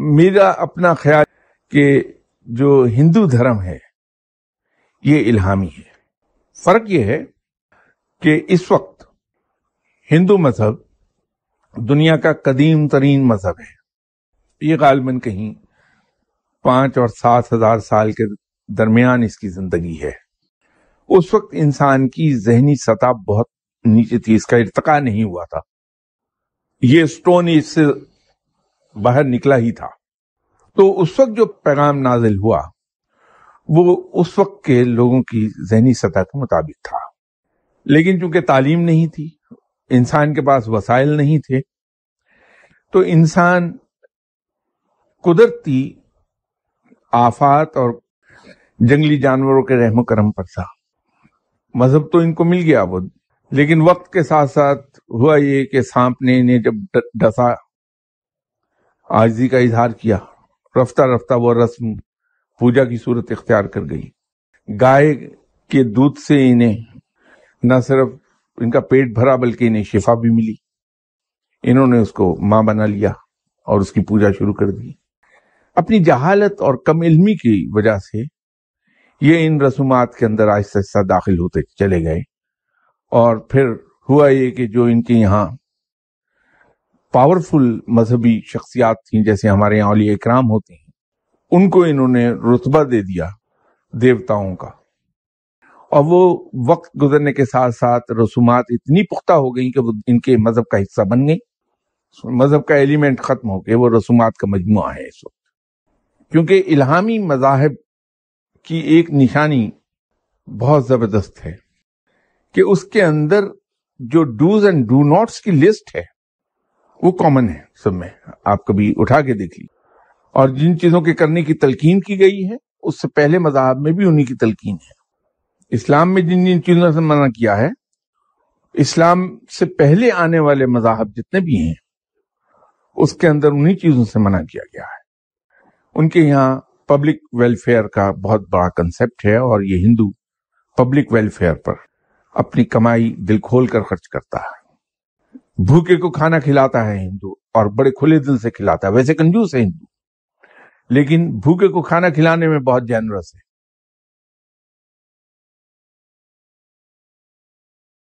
मेरा अपना ख्याल कि जो हिंदू धर्म है ये इल्हामी है फर्क ये है कि इस वक्त हिंदू मजहब दुनिया का कदीम तरीन मजहब है ये गालबन कहीं पांच और सात हजार साल के दरमियान इसकी जिंदगी है उस वक्त इंसान की जहनी सतह बहुत नीचे थी इसका इरतका नहीं हुआ था ये स्टोन इससे बाहर निकला ही था तो उस वक्त जो पैगाम नाजिल हुआ वो उस वक्त के लोगों की जहनी सतह के मुताबिक था लेकिन चूंकि तालीम नहीं थी इंसान के पास वसाइल नहीं थे तो इंसान कुदरती आफात और जंगली जानवरों के रहम करम पर था मजहब तो इनको मिल गया वो लेकिन वक्त के साथ साथ हुआ ये कि सांप ने इन्हें जब डसा आजी का इजहार किया रफ्ता रफ्ता वह रस्म पूजा की सूरत इख्तियार कर गई गाय के दूध से इन्हें न सिर्फ इनका पेट भरा बल्कि इन्हें शिफा भी मिली इन्होंने उसको माँ बना लिया और उसकी पूजा शुरू कर दी अपनी जहालत और कम इल्मी की वजह से ये इन रसूमात के अंदर आहिस्ता आहिस्ता दाखिल होते चले गए और फिर हुआ ये कि जो इनके यहाँ पावरफुल मजहबी शख्सियात थी जैसे हमारे यहाँ अली इक्राम होते हैं उनको इन्होंने रुतबा दे दिया देवताओं का और वो वक्त गुजरने के साथ साथ रसूमात इतनी पुख्ता हो गई कि वो इनके मजहब का हिस्सा बन गई मजहब का एलिमेंट खत्म हो गया वो रसूमात का मजमू है इस वक्त क्योंकि इलामी मजाहब की एक निशानी बहुत जबरदस्त है कि उसके अंदर जो डूज एंड डू नॉट्स की लिस्ट है वो कॉमन है सब में आप कभी उठा के देख लीजिए और जिन चीजों के करने की तलकीन की गई है उससे पहले मजहब में भी उन्हीं की तलकीन है इस्लाम में जिन जिन चीजों से मना किया है इस्लाम से पहले आने वाले मजाहब जितने भी हैं उसके अंदर उन्हीं चीजों से मना किया गया है उनके यहाँ पब्लिक वेलफेयर का बहुत बड़ा कंसेप्ट है और ये हिंदू पब्लिक वेलफेयर पर अपनी कमाई दिल खोल कर खर्च करता है भूखे को खाना खिलाता है हिंदू और बड़े खुले दिल से खिलाता है वैसे कंजूस है हिंदू लेकिन भूखे को खाना खिलाने में बहुत जनरस है